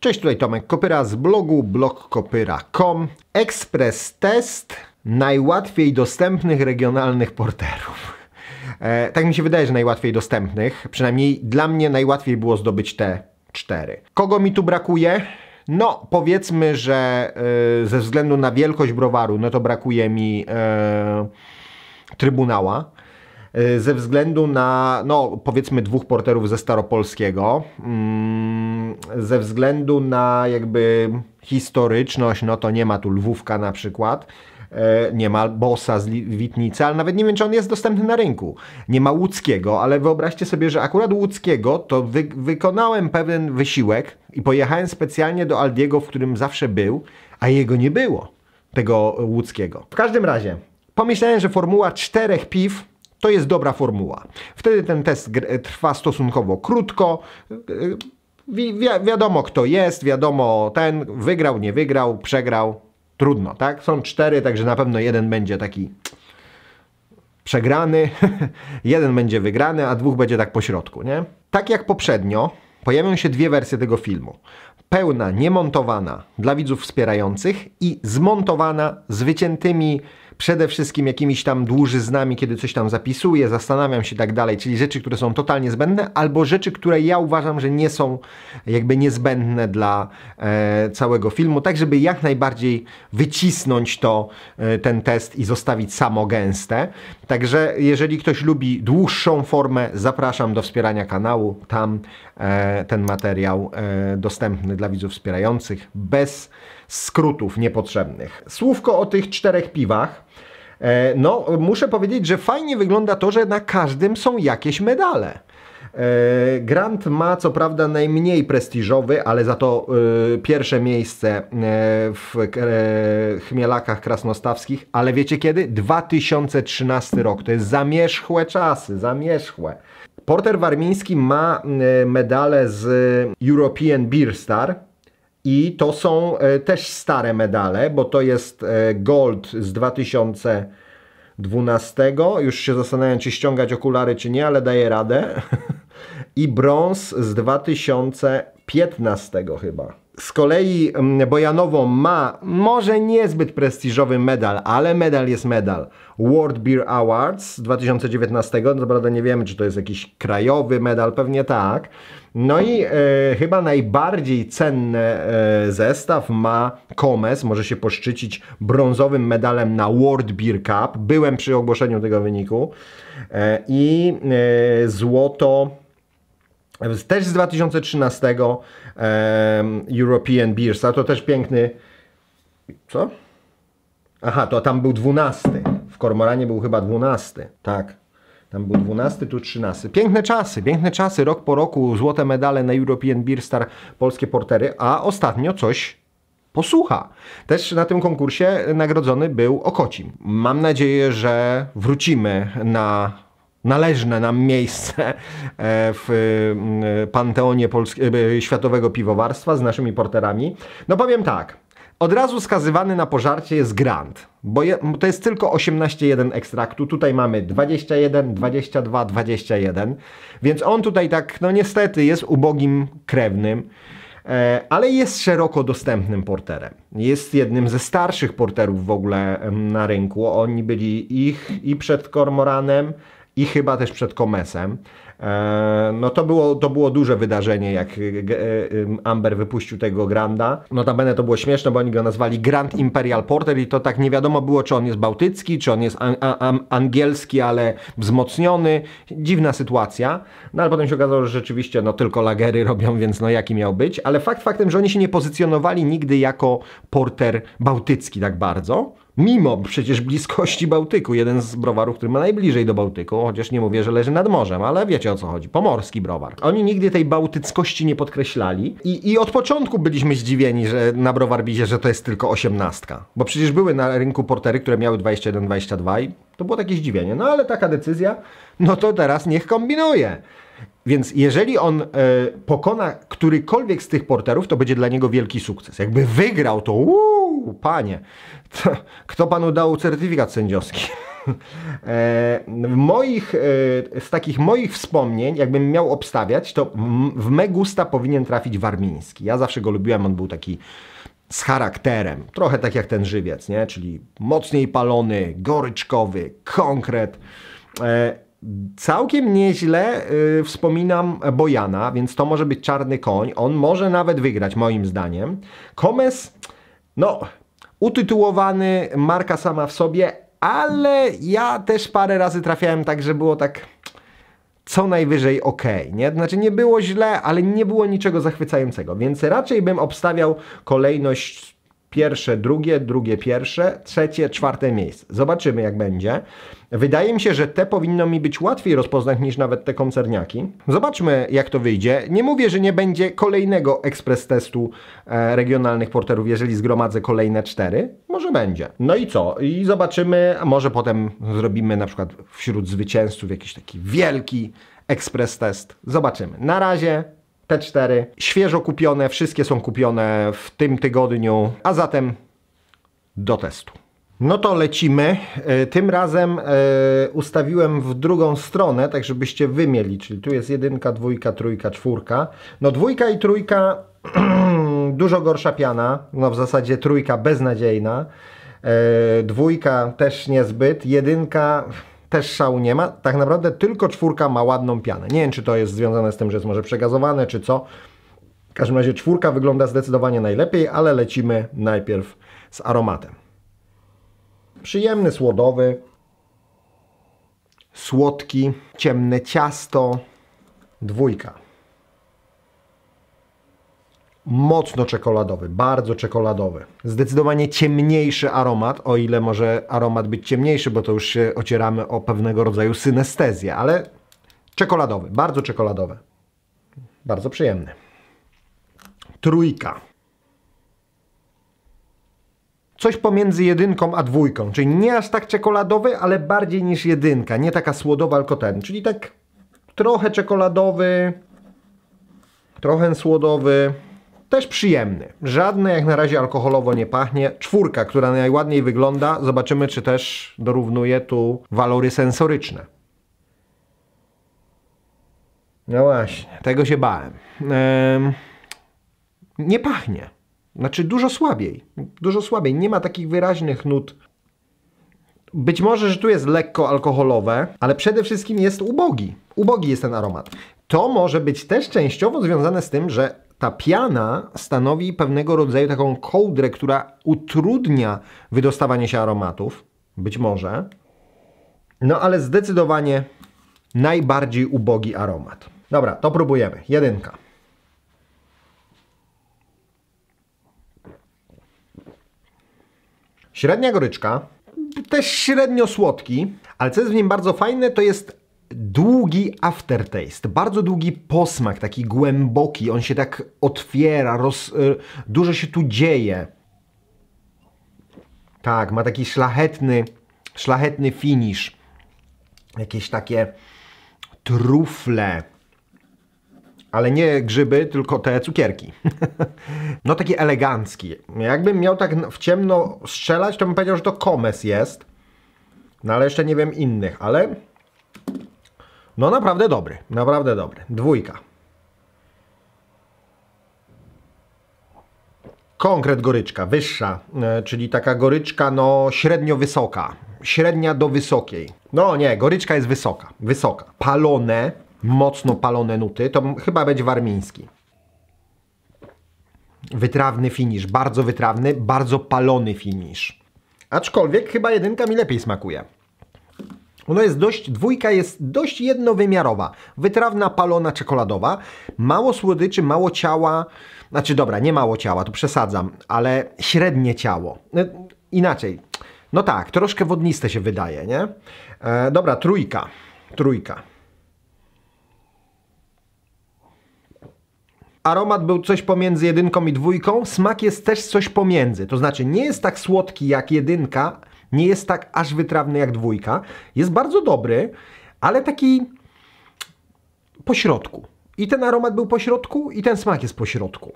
Cześć, tutaj Tomek Kopyra z blogu blogkopyra.com. Ekspres test najłatwiej dostępnych regionalnych porterów. E, tak mi się wydaje, że najłatwiej dostępnych. Przynajmniej dla mnie najłatwiej było zdobyć te cztery. Kogo mi tu brakuje? No, powiedzmy, że e, ze względu na wielkość browaru, no to brakuje mi e, Trybunała. E, ze względu na, no powiedzmy dwóch porterów ze Staropolskiego, mm, ze względu na jakby historyczność, no to nie ma tu Lwówka na przykład, e, nie ma Bosa z Witnicy, ale nawet nie wiem, czy on jest dostępny na rynku. Nie ma Łódzkiego, ale wyobraźcie sobie, że akurat Łódzkiego to wy wykonałem pewien wysiłek i pojechałem specjalnie do Aldiego, w którym zawsze był, a jego nie było, tego Łódzkiego. W każdym razie, pomyślałem, że formuła czterech piw to jest dobra formuła. Wtedy ten test trwa stosunkowo krótko. Yy, wi wi wiadomo kto jest, wiadomo ten wygrał, nie wygrał, przegrał. Trudno, tak? Są cztery, także na pewno jeden będzie taki przegrany, jeden będzie wygrany, a dwóch będzie tak po środku, nie? Tak jak poprzednio, pojawią się dwie wersje tego filmu. Pełna, niemontowana dla widzów wspierających i zmontowana z wyciętymi przede wszystkim jakimiś tam dłużyznami, kiedy coś tam zapisuję, zastanawiam się i tak dalej, czyli rzeczy, które są totalnie zbędne, albo rzeczy, które ja uważam, że nie są jakby niezbędne dla e, całego filmu, tak żeby jak najbardziej wycisnąć to, e, ten test i zostawić samo gęste. Także jeżeli ktoś lubi dłuższą formę, zapraszam do wspierania kanału, tam e, ten materiał e, dostępny dla widzów wspierających bez skrótów niepotrzebnych. Słówko o tych czterech piwach. E, no, muszę powiedzieć, że fajnie wygląda to, że na każdym są jakieś medale. E, Grant ma co prawda najmniej prestiżowy, ale za to e, pierwsze miejsce w chmielakach krasnostawskich, ale wiecie kiedy? 2013 rok. To jest zamierzchłe czasy, zamierzchłe. Porter Warmiński ma medale z European Beer Star, i to są e, też stare medale, bo to jest e, Gold z 2012. Już się zastanawiam, czy ściągać okulary, czy nie, ale daję radę. I brąz z 2015 chyba. Z kolei Bojanową ma może niezbyt prestiżowy medal, ale medal jest medal. World Beer Awards 2019. No, naprawdę nie wiemy, czy to jest jakiś krajowy medal, pewnie tak no i e, chyba najbardziej cenny e, zestaw ma Comes, może się poszczycić brązowym medalem na World Beer Cup. Byłem przy ogłoszeniu tego wyniku. E, I e, złoto też z 2013 e, European Beers, a to też piękny... Co? Aha, to tam był 12. W Kormoranie był chyba 12. Tak. Tam był 12, tu 13. Piękne czasy, piękne czasy. Rok po roku złote medale na European Beer Star, polskie portery, a ostatnio coś posłucha. Też na tym konkursie nagrodzony był Okocim. Mam nadzieję, że wrócimy na należne nam miejsce e, w mm, e, panteonie Polsk e, Światowego Piwowarstwa z naszymi porterami. No powiem tak, od razu skazywany na pożarcie jest Grant, bo, je, to jest tylko 18.1 ekstraktu. Tutaj mamy 21, 22, 21, więc on tutaj tak, no niestety, jest ubogim krewnym, e, ale jest szeroko dostępnym porterem. Jest jednym ze starszych porterów w ogóle na rynku. Oni byli ich i przed Kormoranem, i chyba też przed Komesem. E, no to było, to było duże wydarzenie, jak e, e, Amber wypuścił tego Granda. Notabene to było śmieszne, bo oni go nazwali Grand Imperial Porter i to tak nie wiadomo było, czy on jest bałtycki, czy on jest an an angielski, ale wzmocniony. Dziwna sytuacja. No ale potem się okazało, że rzeczywiście no tylko lagery robią, więc no jaki miał być. Ale fakt faktem, że oni się nie pozycjonowali nigdy jako porter bałtycki tak bardzo mimo przecież bliskości Bałtyku, jeden z browarów, który ma najbliżej do Bałtyku, chociaż nie mówię, że leży nad morzem, ale wiecie o co chodzi. Pomorski browar. Oni nigdy tej bałtyckości nie podkreślali i, i od początku byliśmy zdziwieni, że na browarbizie, że to jest tylko osiemnastka. Bo przecież były na rynku portery, które miały 21, 22 i to było takie zdziwienie. No ale taka decyzja, no to teraz niech kombinuje. Więc jeżeli on y, pokona którykolwiek z tych porterów, to będzie dla niego wielki sukces. Jakby wygrał, to uuu, panie, to, kto panu dał certyfikat sędziowski? E, w moich, e, z takich moich wspomnień, jakbym miał obstawiać, to w Megusta powinien trafić Warmiński. Ja zawsze go lubiłem, on był taki z charakterem. Trochę tak jak ten żywiec, nie? czyli mocniej palony, goryczkowy, konkret. E, całkiem nieźle wspominam Bojana, więc to może być czarny koń. On może nawet wygrać, moim zdaniem. Komes, no, utytułowany, marka sama w sobie, ale ja też parę razy trafiałem tak, że było tak co najwyżej ok, nie? Znaczy nie było źle, ale nie było niczego zachwycającego, więc raczej bym obstawiał kolejność pierwsze, drugie, drugie, pierwsze, trzecie, czwarte miejsce. Zobaczymy, jak będzie. Wydaje mi się, że te powinno mi być łatwiej rozpoznać niż nawet te koncerniaki. Zobaczmy, jak to wyjdzie. Nie mówię, że nie będzie kolejnego ekspres testu e, regionalnych porterów, jeżeli zgromadzę kolejne cztery. Może będzie. No i co? I zobaczymy, a może potem zrobimy na przykład wśród zwycięzców jakiś taki wielki ekspres test. Zobaczymy. Na razie te cztery świeżo kupione, wszystkie są kupione w tym tygodniu, a zatem do testu. No to lecimy. E, tym razem e, ustawiłem w drugą stronę, tak żebyście wy mieli, czyli tu jest jedynka, dwójka, trójka, czwórka. No dwójka i trójka dużo gorsza piana, no w zasadzie trójka beznadziejna, e, dwójka też niezbyt, jedynka też szału nie ma. Tak naprawdę tylko czwórka ma ładną pianę. Nie wiem, czy to jest związane z tym, że jest może przegazowane, czy co. W każdym razie czwórka wygląda zdecydowanie najlepiej, ale lecimy najpierw z aromatem. Przyjemny, słodowy, słodki, ciemne ciasto, dwójka mocno czekoladowy, bardzo czekoladowy. Zdecydowanie ciemniejszy aromat, o ile może aromat być ciemniejszy, bo to już się ocieramy o pewnego rodzaju synestezję, ale czekoladowy, bardzo czekoladowy. Bardzo przyjemny. Trójka. Coś pomiędzy jedynką a dwójką, czyli nie aż tak czekoladowy, ale bardziej niż jedynka, nie taka słodowa, tylko ten, czyli tak trochę czekoladowy, trochę słodowy, też przyjemny. Żadne jak na razie alkoholowo nie pachnie. Czwórka, która najładniej wygląda. Zobaczymy, czy też dorównuje tu walory sensoryczne. No właśnie, tego się bałem. Ehm, nie pachnie. Znaczy dużo słabiej. Dużo słabiej. Nie ma takich wyraźnych nut. Być może, że tu jest lekko alkoholowe, ale przede wszystkim jest ubogi. Ubogi jest ten aromat. To może być też częściowo związane z tym, że ta piana stanowi pewnego rodzaju taką kołdrę, która utrudnia wydostawanie się aromatów, być może, no ale zdecydowanie najbardziej ubogi aromat. Dobra, to próbujemy. Jedynka. Średnia goryczka, też średnio słodki, ale co jest w nim bardzo fajne, to jest długi aftertaste, bardzo długi posmak, taki głęboki, on się tak otwiera, roz, e, dużo się tu dzieje. Tak, ma taki szlachetny, szlachetny finish. Jakieś takie trufle. Ale nie grzyby, tylko te cukierki. no taki elegancki. Jakbym miał tak w ciemno strzelać, to bym powiedział, że to komes jest. No ale jeszcze nie wiem innych, ale no naprawdę dobry, naprawdę dobry. Dwójka. Konkret goryczka, wyższa, e, czyli taka goryczka no średnio wysoka, średnia do wysokiej. No nie, goryczka jest wysoka, wysoka. Palone, mocno palone nuty, to chyba będzie warmiński. Wytrawny finisz, bardzo wytrawny, bardzo palony finisz. Aczkolwiek chyba jedynka mi lepiej smakuje. Ono jest dość, dwójka jest dość jednowymiarowa. Wytrawna, palona, czekoladowa. Mało słodyczy, mało ciała. Znaczy, dobra, nie mało ciała, tu przesadzam, ale średnie ciało. E, inaczej. No tak, troszkę wodniste się wydaje, nie? E, dobra, trójka. Trójka. Aromat był coś pomiędzy jedynką i dwójką. Smak jest też coś pomiędzy. To znaczy, nie jest tak słodki jak jedynka, nie jest tak aż wytrawny jak dwójka. Jest bardzo dobry, ale taki pośrodku. I ten aromat był pośrodku, i ten smak jest pośrodku.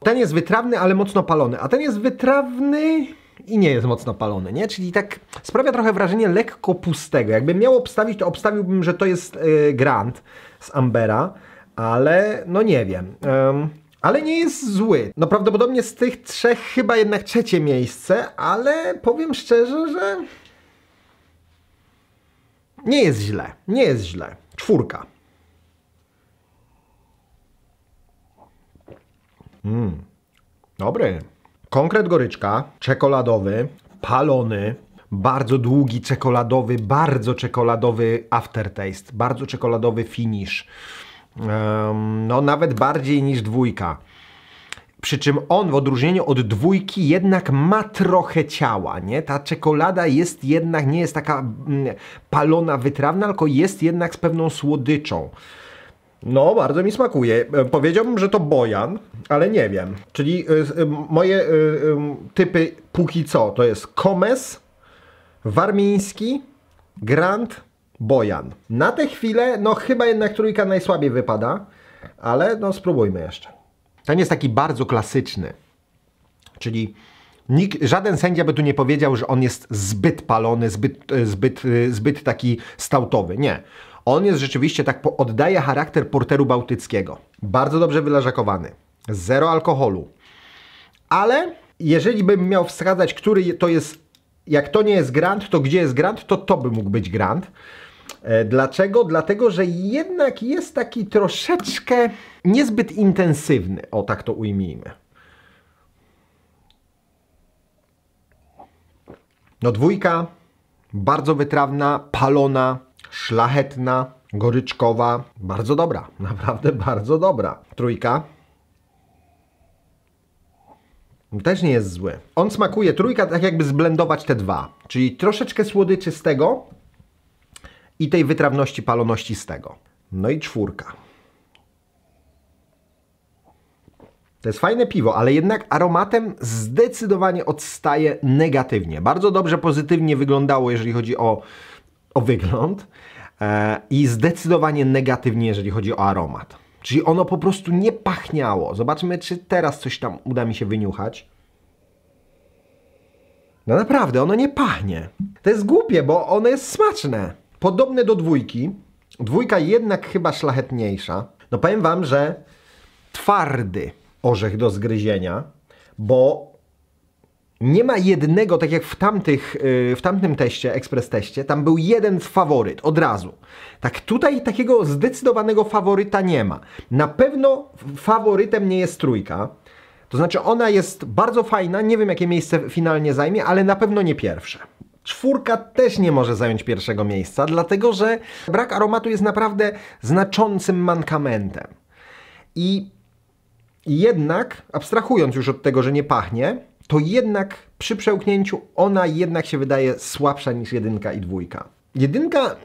Ten jest wytrawny, ale mocno palony, a ten jest wytrawny i nie jest mocno palony, nie? Czyli tak sprawia trochę wrażenie lekko pustego. Jakbym miał obstawić, to obstawiłbym, że to jest yy, Grand z Ambera, ale no nie wiem. Ym ale nie jest zły. No prawdopodobnie z tych trzech chyba jednak trzecie miejsce, ale powiem szczerze, że nie jest źle. Nie jest źle. Czwórka. Hmm. Dobry. Konkret goryczka, czekoladowy, palony, bardzo długi czekoladowy, bardzo czekoladowy aftertaste, bardzo czekoladowy finish no nawet bardziej niż dwójka. Przy czym on w odróżnieniu od dwójki jednak ma trochę ciała, nie? Ta czekolada jest jednak, nie jest taka mm, palona, wytrawna, tylko jest jednak z pewną słodyczą. No, bardzo mi smakuje. E, powiedziałbym, że to Bojan, ale nie wiem. Czyli e, e, moje typy póki co to jest Komes, Warmiński, Grant, Bojan. Na tę chwilę, no chyba jednak trójka najsłabiej wypada, ale no spróbujmy jeszcze. Ten jest taki bardzo klasyczny, czyli nikt, żaden sędzia by tu nie powiedział, że on jest zbyt palony, zbyt, e, zbyt, e, zbyt taki stałtowy. Nie. On jest rzeczywiście tak, oddaje charakter porteru bałtyckiego. Bardzo dobrze wylażakowany. Zero alkoholu. Ale jeżeli bym miał wskazać, który to jest, jak to nie jest grant, to gdzie jest grant, to to by mógł być grant. E, dlaczego? Dlatego, że jednak jest taki troszeczkę niezbyt intensywny, o tak to ujmijmy. No dwójka, bardzo wytrawna, palona, szlachetna, goryczkowa, bardzo dobra, naprawdę bardzo dobra. Trójka, też nie jest zły. On smakuje trójka tak jakby zblendować te dwa, czyli troszeczkę słodyczy z tego, i tej wytrawności, paloności z tego. No i czwórka. To jest fajne piwo, ale jednak aromatem zdecydowanie odstaje negatywnie. Bardzo dobrze pozytywnie wyglądało, jeżeli chodzi o, o wygląd e, i zdecydowanie negatywnie, jeżeli chodzi o aromat. Czyli ono po prostu nie pachniało. Zobaczmy, czy teraz coś tam uda mi się wyniuchać. No naprawdę, ono nie pachnie. To jest głupie, bo ono jest smaczne podobne do dwójki. Dwójka jednak chyba szlachetniejsza. No powiem Wam, że twardy orzech do zgryzienia, bo nie ma jednego, tak jak w, tamtych, y, w tamtym teście, ekspres teście, tam był jeden faworyt od razu. Tak tutaj takiego zdecydowanego faworyta nie ma. Na pewno faworytem nie jest trójka. To znaczy ona jest bardzo fajna, nie wiem jakie miejsce finalnie zajmie, ale na pewno nie pierwsze. Czwórka też nie może zająć pierwszego miejsca, dlatego że brak aromatu jest naprawdę znaczącym mankamentem. I jednak, abstrahując już od tego, że nie pachnie, to jednak przy przełknięciu ona jednak się wydaje słabsza niż jedynka i dwójka. Jedynka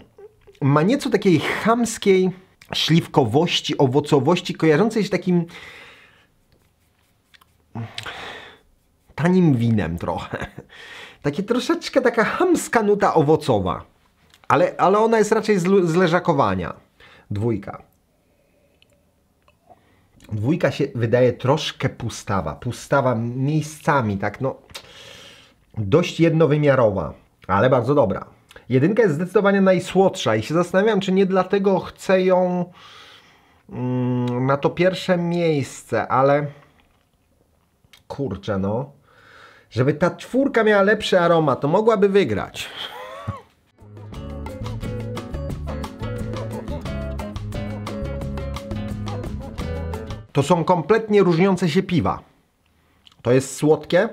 ma nieco takiej chamskiej śliwkowości, owocowości, kojarzącej się takim tanim winem trochę. Takie troszeczkę taka hamska nuta owocowa. Ale, ale ona jest raczej z, z leżakowania. Dwójka. Dwójka się wydaje troszkę pustawa. Pustawa miejscami, tak no... Dość jednowymiarowa, ale bardzo dobra. Jedynka jest zdecydowanie najsłodsza i się zastanawiam, czy nie dlatego chcę ją mm, na to pierwsze miejsce, ale kurczę no. Żeby ta czwórka miała lepszy aromat, to mogłaby wygrać. To są kompletnie różniące się piwa. To jest słodkie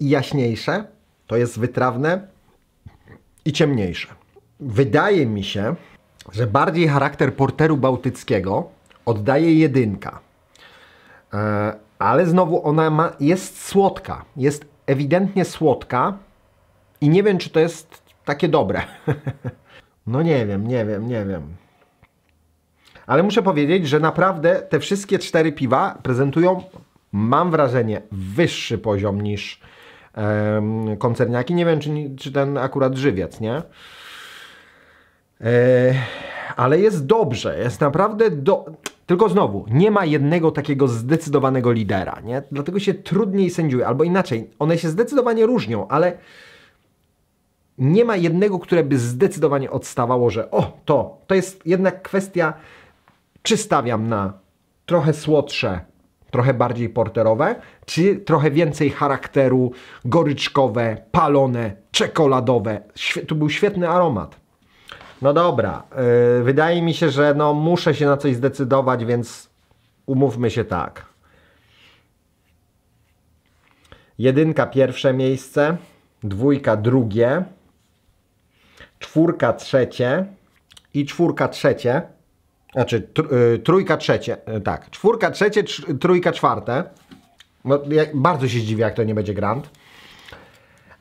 i jaśniejsze, to jest wytrawne i ciemniejsze. Wydaje mi się, że bardziej charakter porteru bałtyckiego oddaje jedynka. E, ale znowu ona ma, jest słodka, jest ewidentnie słodka i nie wiem, czy to jest takie dobre. no nie wiem, nie wiem, nie wiem. Ale muszę powiedzieć, że naprawdę te wszystkie cztery piwa prezentują, mam wrażenie, wyższy poziom niż um, koncerniaki. Nie wiem, czy, czy ten akurat żywiec, nie? E, ale jest dobrze, jest naprawdę do... Tylko znowu, nie ma jednego takiego zdecydowanego lidera, nie? Dlatego się trudniej sędziuje, albo inaczej, one się zdecydowanie różnią, ale nie ma jednego, które by zdecydowanie odstawało, że o, to, to jest jednak kwestia, czy stawiam na trochę słodsze, trochę bardziej porterowe, czy trochę więcej charakteru, goryczkowe, palone, czekoladowe. tu był świetny aromat. No dobra, yy, wydaje mi się, że no muszę się na coś zdecydować, więc umówmy się tak. Jedynka pierwsze miejsce, dwójka drugie, czwórka trzecie i czwórka trzecie, znaczy tr yy, trójka trzecie, yy, tak, czwórka trzecie, tr trójka czwarte. No, ja bardzo się zdziwię, jak to nie będzie grant.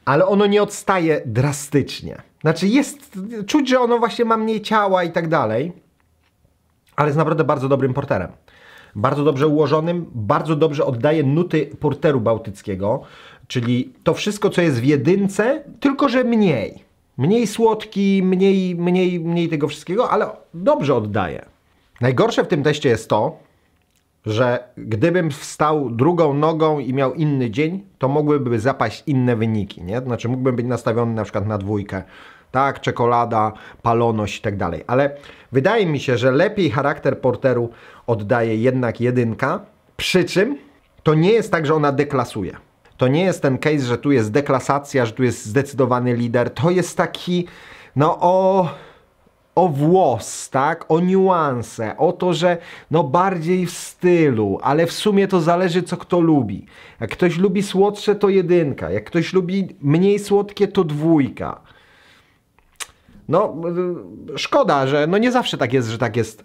Ale ono nie odstaje drastycznie. Znaczy jest, czuć, że ono właśnie ma mniej ciała i tak dalej, ale jest naprawdę bardzo dobrym porterem. Bardzo dobrze ułożonym, bardzo dobrze oddaje nuty porteru bałtyckiego, czyli to wszystko, co jest w jedynce, tylko że mniej. Mniej słodki, mniej, mniej, mniej tego wszystkiego, ale dobrze oddaje. Najgorsze w tym teście jest to, że gdybym wstał drugą nogą i miał inny dzień, to mogłyby zapaść inne wyniki, nie? Znaczy mógłbym być nastawiony na przykład na dwójkę, tak, czekolada, paloność i tak dalej. Ale wydaje mi się, że lepiej charakter porteru oddaje jednak jedynka, przy czym to nie jest tak, że ona deklasuje. To nie jest ten case, że tu jest deklasacja, że tu jest zdecydowany lider. To jest taki, no o o włos, tak? O niuanse, o to, że no bardziej w stylu, ale w sumie to zależy, co kto lubi. Jak ktoś lubi słodsze, to jedynka. Jak ktoś lubi mniej słodkie, to dwójka. No, szkoda, że no nie zawsze tak jest, że tak jest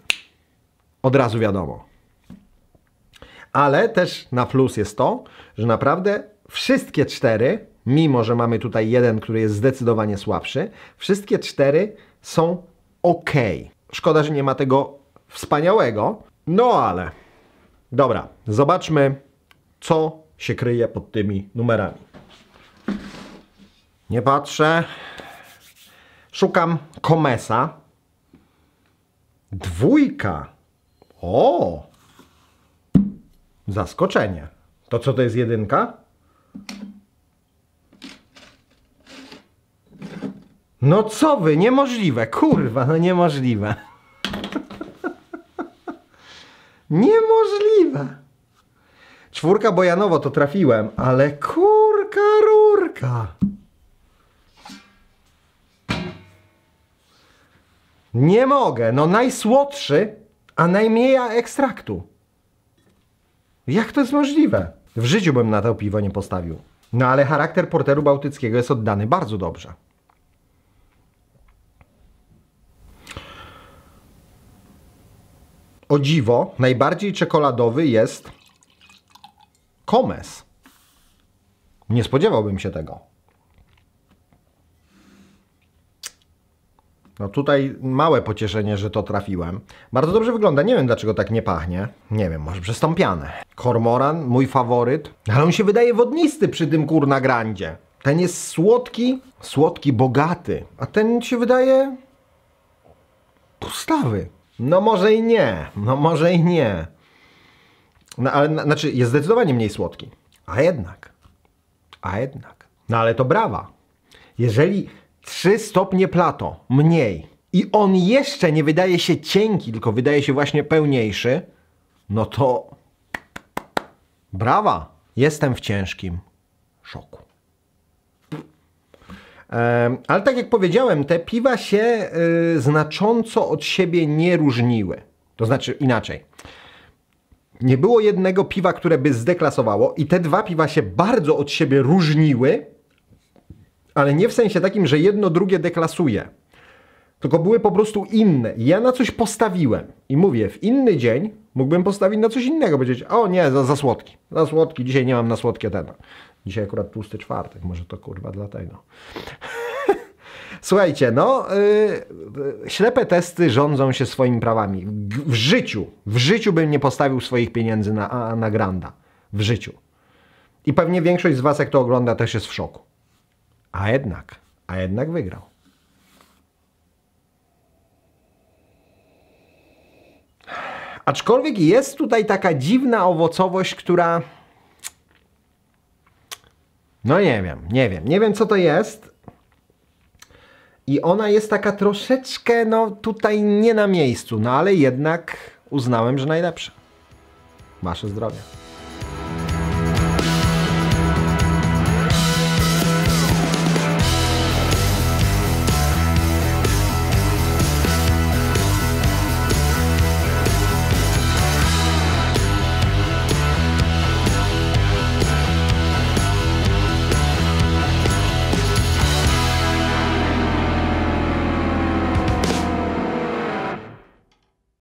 od razu wiadomo. Ale też na plus jest to, że naprawdę wszystkie cztery, mimo że mamy tutaj jeden, który jest zdecydowanie słabszy, wszystkie cztery są ok. Szkoda, że nie ma tego wspaniałego. No ale dobra, zobaczmy, co się kryje pod tymi numerami. Nie patrzę. Szukam Komesa. Dwójka. O! Zaskoczenie. To co to jest jedynka? No co wy, niemożliwe, kurwa, no niemożliwe. niemożliwe. Czwórka Bojanowo to trafiłem, ale kurka rurka. Nie mogę, no najsłodszy, a najmniej ekstraktu. Jak to jest możliwe? W życiu bym na to piwo nie postawił. No ale charakter porteru bałtyckiego jest oddany bardzo dobrze. o dziwo, najbardziej czekoladowy jest komes. Nie spodziewałbym się tego. No tutaj małe pocieszenie, że to trafiłem. Bardzo dobrze wygląda, nie wiem dlaczego tak nie pachnie. Nie wiem, może przez Kormoran, mój faworyt. Ale on się wydaje wodnisty przy tym kur na grandzie. Ten jest słodki, słodki, bogaty. A ten się wydaje... pustawy. No może i nie, no może i nie. No ale na, znaczy jest zdecydowanie mniej słodki. A jednak, a jednak. No ale to brawa. Jeżeli 3 stopnie plato mniej i on jeszcze nie wydaje się cienki, tylko wydaje się właśnie pełniejszy, no to brawa. Jestem w ciężkim szoku. Ale tak jak powiedziałem, te piwa się y, znacząco od siebie nie różniły. To znaczy inaczej. Nie było jednego piwa, które by zdeklasowało, i te dwa piwa się bardzo od siebie różniły, ale nie w sensie takim, że jedno drugie deklasuje. Tylko były po prostu inne. Ja na coś postawiłem i mówię, w inny dzień mógłbym postawić na coś innego. Powiedzieć, o nie, za, za słodki. Za słodki, dzisiaj nie mam na słodkie ten. Dzisiaj akurat tłusty czwartek, może to kurwa dlatego. Słuchajcie, no, yy, ślepe testy rządzą się swoimi prawami. W życiu, w życiu bym nie postawił swoich pieniędzy na, na Granda. W życiu. I pewnie większość z Was, jak to ogląda, też jest w szoku. A jednak, a jednak wygrał. Aczkolwiek jest tutaj taka dziwna owocowość, która no nie wiem, nie wiem. Nie wiem, co to jest. I ona jest taka troszeczkę, no tutaj nie na miejscu, no ale jednak uznałem, że najlepsza. Wasze zdrowie.